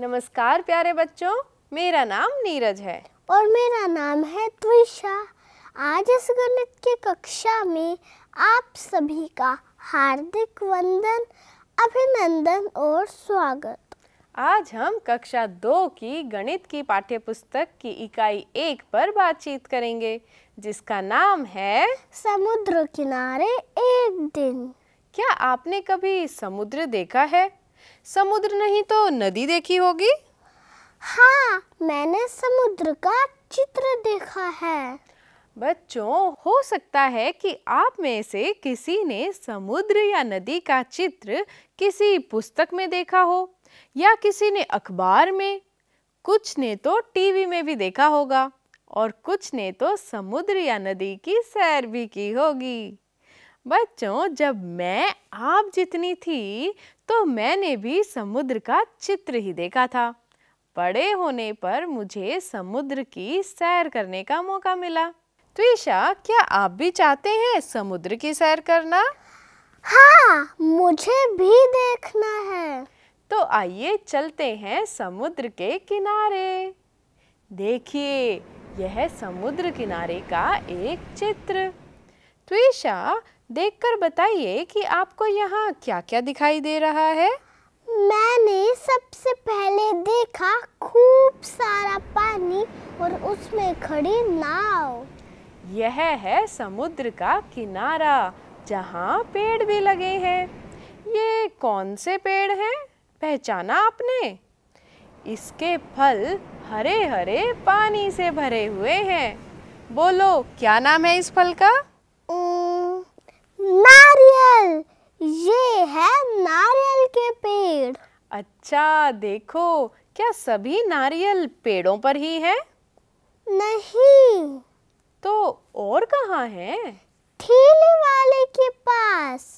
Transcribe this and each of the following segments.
नमस्कार प्यारे बच्चों मेरा नाम नीरज है और मेरा नाम है त्विशा आज इस गणित के कक्षा में आप सभी का हार्दिक वंदन अभिनंदन और स्वागत आज हम कक्षा दो की गणित की पाठ्य पुस्तक की इकाई एक पर बातचीत करेंगे जिसका नाम है समुद्र किनारे एक दिन क्या आपने कभी समुद्र देखा है समुद्र नहीं तो नदी देखी होगी हाँ मैंने समुद्र का चित्र देखा है बच्चों हो सकता है कि आप में से किसी ने समुद्र या नदी का चित्र किसी पुस्तक में देखा हो या किसी ने अखबार में कुछ ने तो टीवी में भी देखा होगा और कुछ ने तो समुद्र या नदी की सैर भी की होगी बच्चों जब मैं आप जितनी थी तो मैंने भी समुद्र का चित्र ही देखा था बड़े होने पर मुझे समुद्र की सैर करने का मौका मिला त्विशा क्या आप भी चाहते हैं समुद्र की सैर करना हाँ मुझे भी देखना है तो आइए चलते हैं समुद्र के किनारे देखिए यह समुद्र किनारे का एक चित्र त्विशा देखकर बताइए कि आपको यहाँ क्या क्या दिखाई दे रहा है मैंने सबसे पहले देखा खूब सारा पानी और उसमें खड़ी नाव यह है समुद्र का किनारा जहाँ पेड़ भी लगे हैं ये कौन से पेड़ हैं पहचाना आपने इसके फल हरे हरे पानी से भरे हुए हैं बोलो क्या नाम है इस फल का नारियल ये है नारियल के पेड़ अच्छा देखो क्या सभी नारियल पेड़ों पर ही है नहीं तो और कहाँ है ठेले वाले के पास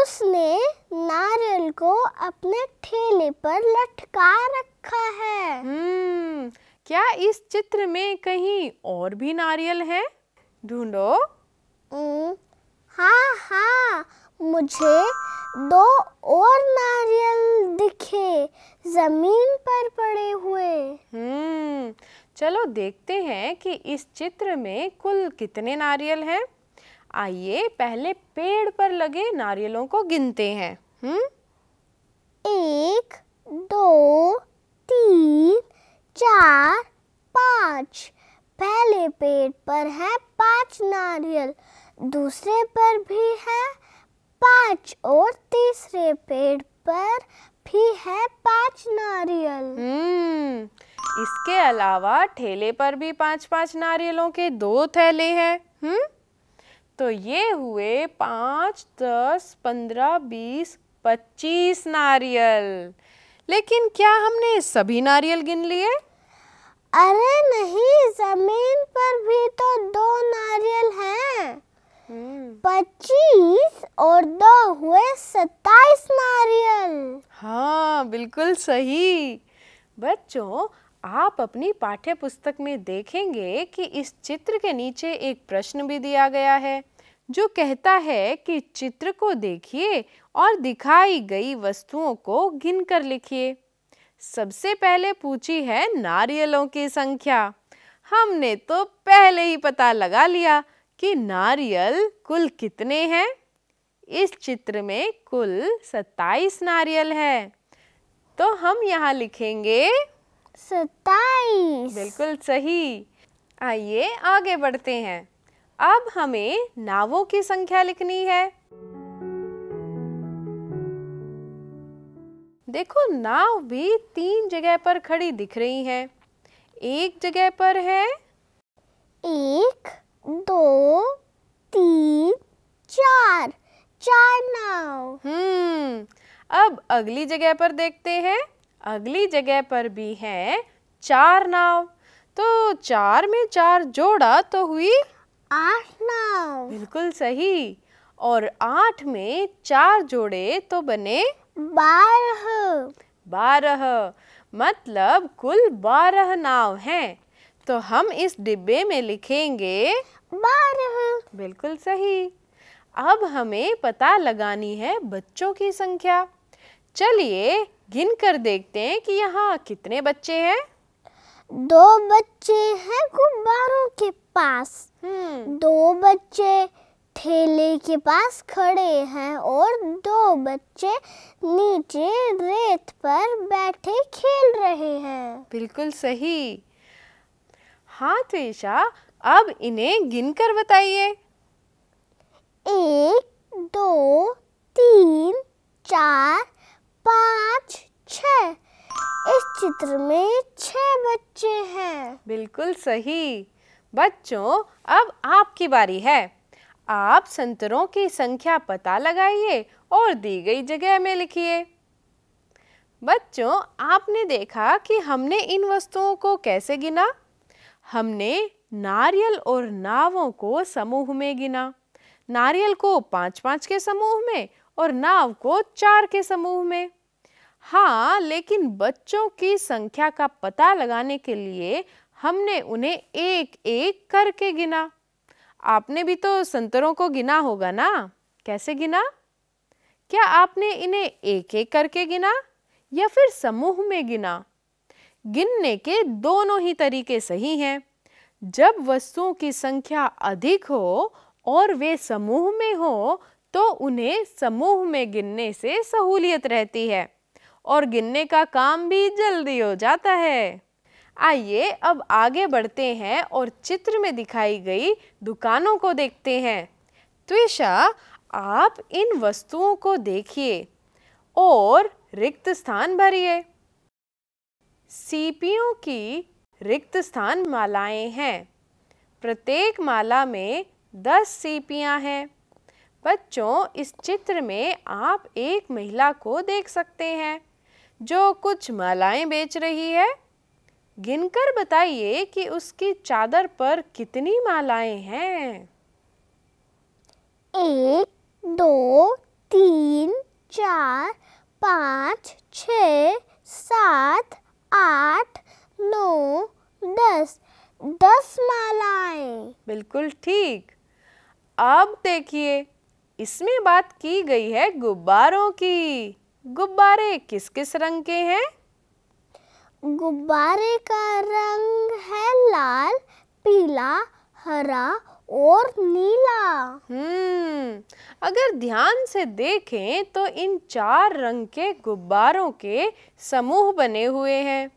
उसने नारियल को अपने ठेले पर लटका रखा है हम्म क्या इस चित्र में कहीं और भी नारियल है ढूंढो हाँ हाँ मुझे दो और नारियल दिखे जमीन पर पड़े हुए हम्म चलो देखते हैं कि इस चित्र में कुल कितने नारियल हैं आइए पहले पेड़ पर लगे नारियलों को गिनते हैं हम्म एक दो तीन चार पाँच पहले पेड़ पर है पाँच नारियल दूसरे पर भी है पांच और तीसरे पेड़ पर भी है पांच नारियल हम्म इसके अलावा ठेले पर भी पांच पांच नारियलों के दो थैले हैं हम्म तो ये हुए पाँच दस पंद्रह बीस पच्चीस नारियल लेकिन क्या हमने सभी नारियल गिन लिए अरे नहीं जमीन पर भी तो दो नारियल हैं पच्चीस और दो हुए सत्ताईस नारियल हाँ बिल्कुल सही बच्चों आप अपनी पाठ्य पुस्तक में देखेंगे कि इस चित्र के नीचे एक प्रश्न भी दिया गया है जो कहता है कि चित्र को देखिए और दिखाई गई वस्तुओं को गिनकर लिखिए सबसे पहले पूछी है नारियलों की संख्या हमने तो पहले ही पता लगा लिया कि नारियल कुल कितने हैं इस चित्र में कुल 27 नारियल है तो हम यहाँ लिखेंगे 27 बिल्कुल सही आइए आगे बढ़ते हैं अब हमें नावों की संख्या लिखनी है देखो नाव भी तीन जगह पर खड़ी दिख रही हैं। एक जगह पर है एक दो तीन चार चार नाव हम्म अब अगली जगह पर देखते हैं अगली जगह पर भी है चार नाव तो चार में चार जोड़ा तो हुई आठ नाव बिल्कुल सही और आठ में चार जोड़े तो बने बारह बारह मतलब कुल बारह नाव हैं तो हम इस डिब्बे में लिखेंगे बारह बिल्कुल सही अब हमें पता लगानी है बच्चों की संख्या चलिए गिन कर देखते हैं कि यहाँ कितने बच्चे हैं दो बच्चे हैं गुब्बारों के पास हम्म। दो बच्चे ठेले के पास खड़े हैं और दो बच्चे नीचे रेत पर बैठे खेल रहे हैं बिल्कुल सही हाँ त्रिशा अब इन्हें गिनकर बताइए एक दो तीन चार पाँच छ इस चित्र में छह बच्चे हैं बिल्कुल सही बच्चों अब आपकी बारी है आप संतरों की संख्या पता लगाइए और दी गई जगह में लिखिए बच्चों आपने देखा कि हमने इन वस्तुओं को कैसे गिना हमने नारियल और नावों को समूह में गिना नारियल को पांच पांच के समूह में और नाव को चार के समूह में हाँ लेकिन बच्चों की संख्या का पता लगाने के लिए हमने उन्हें एक एक करके गिना आपने भी तो संतरों को गिना होगा ना कैसे गिना क्या आपने इन्हें एक एक करके गिना या फिर समूह में गिना गिनने के दोनों ही तरीके सही हैं जब वस्तुओं की संख्या अधिक हो और वे समूह में हो तो उन्हें समूह में गिनने से सहूलियत रहती है और गिनने का काम भी जल्दी हो जाता है आइए अब आगे बढ़ते हैं और चित्र में दिखाई गई दुकानों को देखते हैं त्विशा आप इन वस्तुओं को देखिए और रिक्त स्थान भरिए सीपियों की रिक्त स्थान मालाएं हैं प्रत्येक माला में दस सीपियां हैं बच्चों इस चित्र में आप एक महिला को देख सकते हैं जो कुछ मालाएं बेच रही है गिनकर बताइए कि उसकी चादर पर कितनी मालाएं हैं एक दो तीन चार पाँच छ सात आठ नौ दस दस मालाएं बिल्कुल ठीक अब देखिए इसमें बात की गई है गुब्बारों की गुब्बारे किस किस रंग के हैं गुब्बारे का रंग है लाल पीला हरा और नीला हम्म अगर ध्यान से देखें तो इन चार रंग के गुब्बारों के समूह बने हुए हैं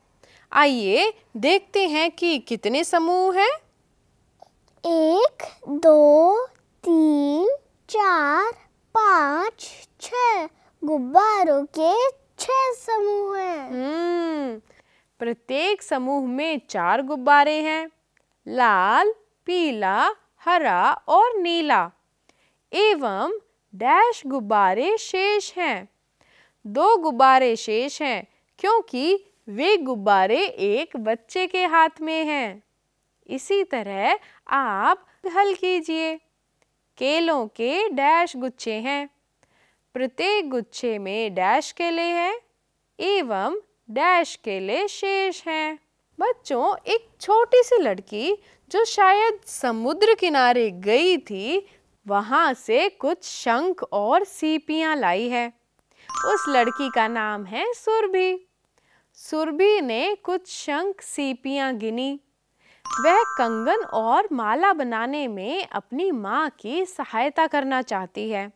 आइए देखते हैं कि कितने समूह हैं एक दो तीन चार पाँच छ गुब्बारों के छह समूह हैं हम्म, प्रत्येक समूह में चार गुब्बारे हैं लाल पीला हरा और नीला एवं डैश गुब्बारे शेष हैं दो गुब्बारे शेष हैं क्योंकि वे गुब्बारे एक बच्चे के हाथ में हैं इसी तरह आप हल कीजिए केलों के डैश गुच्छे हैं प्रत्येक गुच्छे में डैश केले हैं एवं डैश केले शेष हैं बच्चों एक छोटी सी लड़की जो शायद समुद्र किनारे गई थी वहां से कुछ शंख और सीपिया लाई है उस लड़की का नाम है सुरभि सुरभि ने कुछ शंख सीपिया गिनी वह कंगन और माला बनाने में अपनी माँ की सहायता करना चाहती है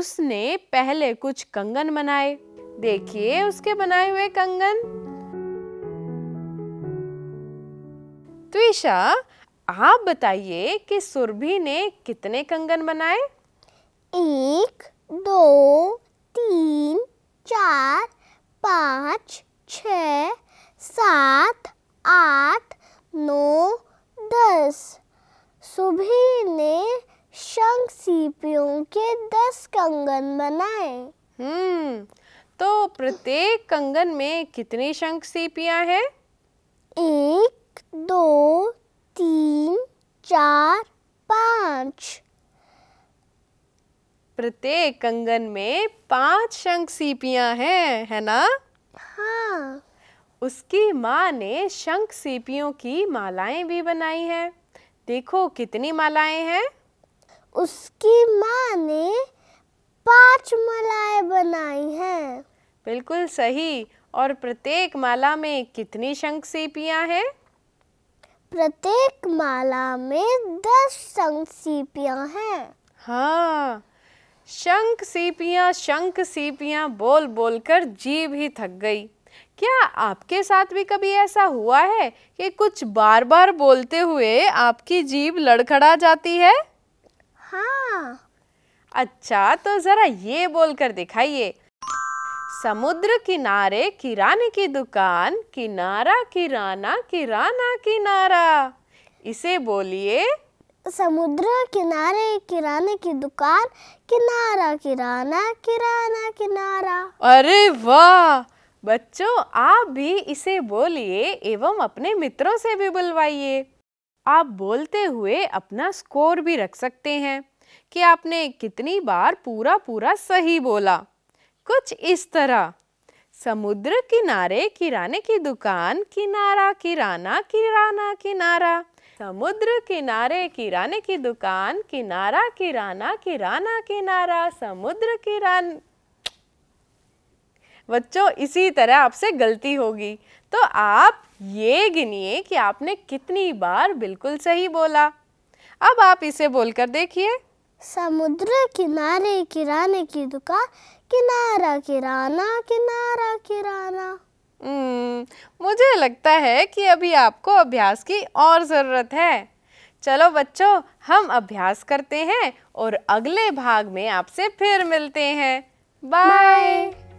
उसने पहले कुछ कंगन बनाए देखिए उसके बनाए हुए कंगन तो आप बताइए कि सुरभि ने कितने कंगन बनाए एक दो तीन चार पाँच छ सात आठ नौ दस सुभि ने शंख सीपियों के दस कंगन बनाए हम्म तो प्रत्येक कंगन में कितनी शंख सीपियाँ हैं एक दो तीन चार पाँच प्रत्येक कंगन में पांच शंख सीपियां हैं है ना हाँ उसकी माँ ने शंख सीपियों की मालाएं भी बनाई हैं देखो कितनी मालाएं हैं उसकी माँ ने पांच मालाएं बनाई हैं बिल्कुल सही और प्रत्येक माला में कितनी शंख सीपियां हैं प्रत्येक माला में दस शंख सीपिया हैं हाँ शंख सीपियाँ शंख सीपियाँ बोल बोल कर जी भी थक गई क्या आपके साथ भी कभी ऐसा हुआ है कि कुछ बार बार बोलते हुए आपकी जीभ लड़खड़ा जाती है हाँ अच्छा तो ज़रा ये बोलकर दिखाइए समुद्र किनारे किराने की दुकान किनारा किराना किराना किनारा इसे बोलिए समुद्र किनारे किराने की दुकान किनारा किराना किराना किनारा अरे वाह बच्चों आप भी इसे बोलिए एवं अपने मित्रों से भी बुलवाइए आप बोलते हुए अपना स्कोर भी रख सकते हैं कि आपने कितनी बार पूरा पूरा सही बोला कुछ इस तरह समुद्र किनारे किराने की दुकान किनारा किराना किराना किनारा समुद्र किनारे किराने की दुकान किनारा किराना किराना किनारा समुद्र किरान बच्चों इसी तरह आपसे गलती होगी तो आप ये गिनिए कि आपने कितनी बार बिल्कुल सही बोला अब आप इसे बोलकर देखिए समुद्र किनारे किराने की दुकान किनारा किराना किनारा किराना हम्म, मुझे लगता है कि अभी आपको अभ्यास की और ज़रूरत है चलो बच्चों हम अभ्यास करते हैं और अगले भाग में आपसे फिर मिलते हैं बाय